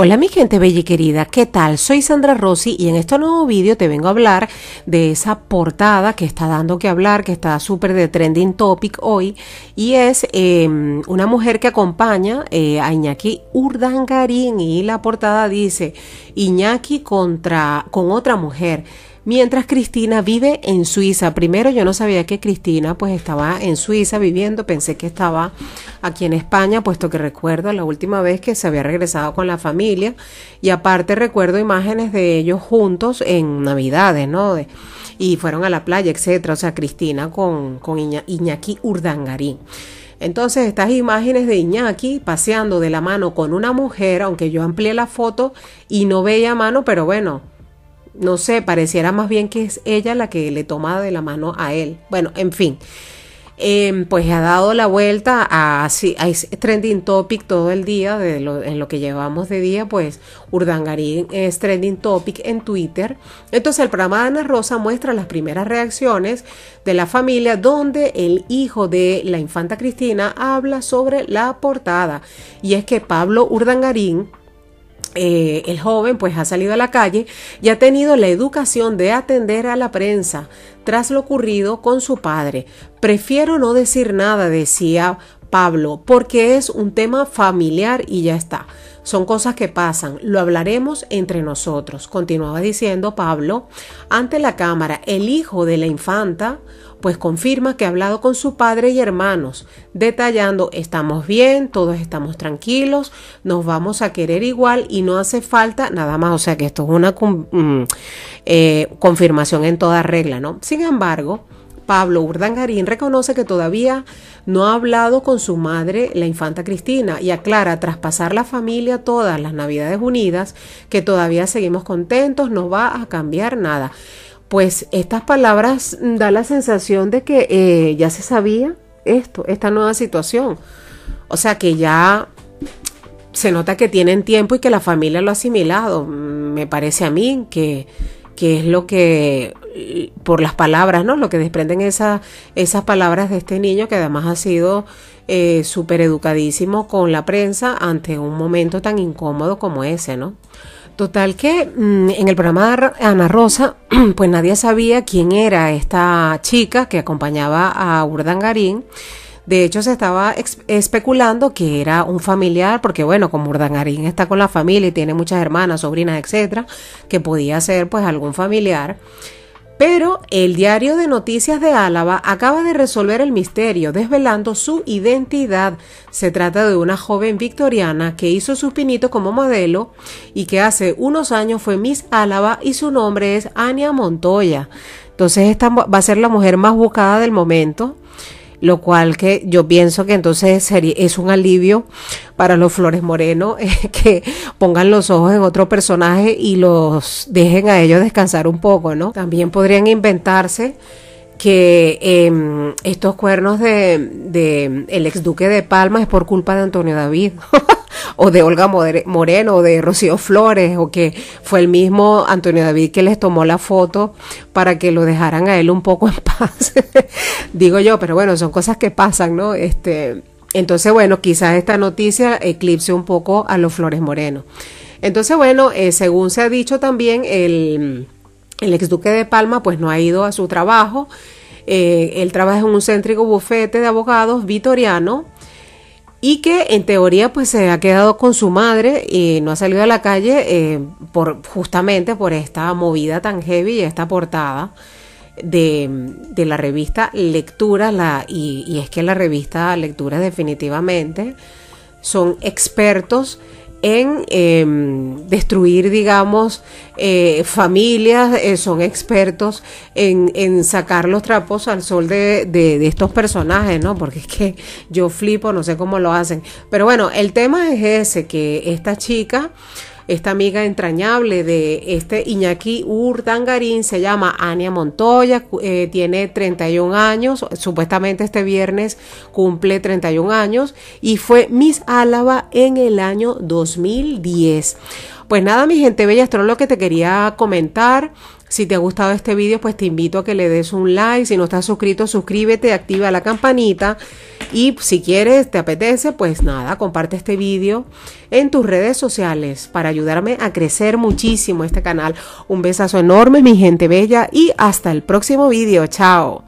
Hola mi gente bella y querida, ¿qué tal? Soy Sandra Rossi y en este nuevo vídeo te vengo a hablar de esa portada que está dando que hablar, que está súper de trending topic hoy y es em, una mujer que acompaña eh, a Iñaki Urdangarín y la portada dice Iñaki contra, con otra mujer mientras Cristina vive en Suiza. Primero yo no sabía que Cristina pues estaba en Suiza viviendo, pensé que estaba aquí en España, puesto que recuerdo la última vez que se había regresado con la familia y aparte recuerdo imágenes de ellos juntos en Navidades, ¿no? y fueron a la playa, etcétera, o sea, Cristina con, con Iñaki Urdangarín. Entonces, estas imágenes de Iñaki paseando de la mano con una mujer, aunque yo amplié la foto y no veía mano, pero bueno, no sé, pareciera más bien que es ella la que le toma de la mano a él. Bueno, en fin. Em, pues ha dado la vuelta a, trending topic todo el día, en lo que llevamos de día, pues Urdangarín es trending topic en Twitter. Entonces el programa de Ana Rosa muestra las primeras reacciones de la familia donde el hijo de la infanta Cristina habla sobre la portada. Y es que Pablo Urdangarín eh, el joven pues ha salido a la calle y ha tenido la educación de atender a la prensa tras lo ocurrido con su padre. Prefiero no decir nada, decía Pablo, porque es un tema familiar y ya está. Son cosas que pasan, lo hablaremos entre nosotros. Continuaba diciendo Pablo, ante la cámara, el hijo de la infanta, pues confirma que ha hablado con su padre y hermanos, detallando, estamos bien, todos estamos tranquilos, nos vamos a querer igual y no hace falta nada más. O sea que esto es una mm, eh, confirmación en toda regla, ¿no? Sin embargo, Pablo Urdangarín reconoce que todavía no ha hablado con su madre, la infanta Cristina, y aclara tras pasar la familia todas las Navidades Unidas que todavía seguimos contentos, no va a cambiar nada. Pues estas palabras da la sensación de que eh, ya se sabía esto, esta nueva situación. O sea que ya se nota que tienen tiempo y que la familia lo ha asimilado. Mm, me parece a mí que, que es lo que por las palabras, ¿no? Lo que desprenden esas, esas palabras de este niño que además ha sido eh, súper educadísimo con la prensa ante un momento tan incómodo como ese, ¿no? Total que mm, en el programa de Ana Rosa, pues nadie sabía quién era esta chica que acompañaba a Urdangarín. De hecho, se estaba especulando que era un familiar, porque bueno, como Urdangarín está con la familia y tiene muchas hermanas, sobrinas, etcétera, que podía ser pues algún familiar. Pero el diario de noticias de Álava acaba de resolver el misterio, desvelando su identidad. Se trata de una joven victoriana que hizo sus pinitos como modelo y que hace unos años fue Miss Álava y su nombre es Ania Montoya. Entonces esta va a ser la mujer más buscada del momento lo cual que yo pienso que entonces sería, es un alivio para los Flores Moreno eh, que pongan los ojos en otro personaje y los dejen a ellos descansar un poco, ¿no? También podrían inventarse que em, estos cuernos de, de el ex duque de Palma es por culpa de Antonio David. o de Olga Moreno o de Rocío Flores o que fue el mismo Antonio David que les tomó la foto para que lo dejaran a él un poco en paz. Digo yo, pero bueno, son cosas que pasan, ¿no? Este, entonces, bueno, quizás esta noticia eclipse un poco a los Flores Moreno. Entonces, bueno, eh, según se ha dicho también, el, el exduque de Palma pues no ha ido a su trabajo. Eh, él trabaja en un céntrico bufete de abogados vitoriano y que en teoría pues se ha quedado con su madre y no ha salido a la calle eh, por justamente por esta movida tan heavy y esta portada de, la revista Lectura y, y es que la revista Lectura definitivamente son expertos en em, destruir, digamos, eh, familias, eh, son expertos en, sacar los trapos al sol de, de, estos personajes, ¿no? Porque es que yo flipo, no sé cómo lo hacen. Pero bueno, el tema es ese, que esta chica esta amiga entrañable de este Iñaki Urdangarín se llama Ania Montoya, eh, tiene 31 años, supuestamente este viernes cumple 31 años y fue Miss Álava en el año 2010. Pues nada, mi gente bella, esto es lo que te quería comentar. Si te ha gustado este vídeo, pues te invito a que le des un like. Si no estás suscrito, suscríbete, activa la campanita. Y si quieres, te apetece, pues nada, comparte este vídeo en tus redes sociales para ayudarme a crecer muchísimo este canal. Un besazo enorme, mi gente bella, y hasta el próximo vídeo. Chao.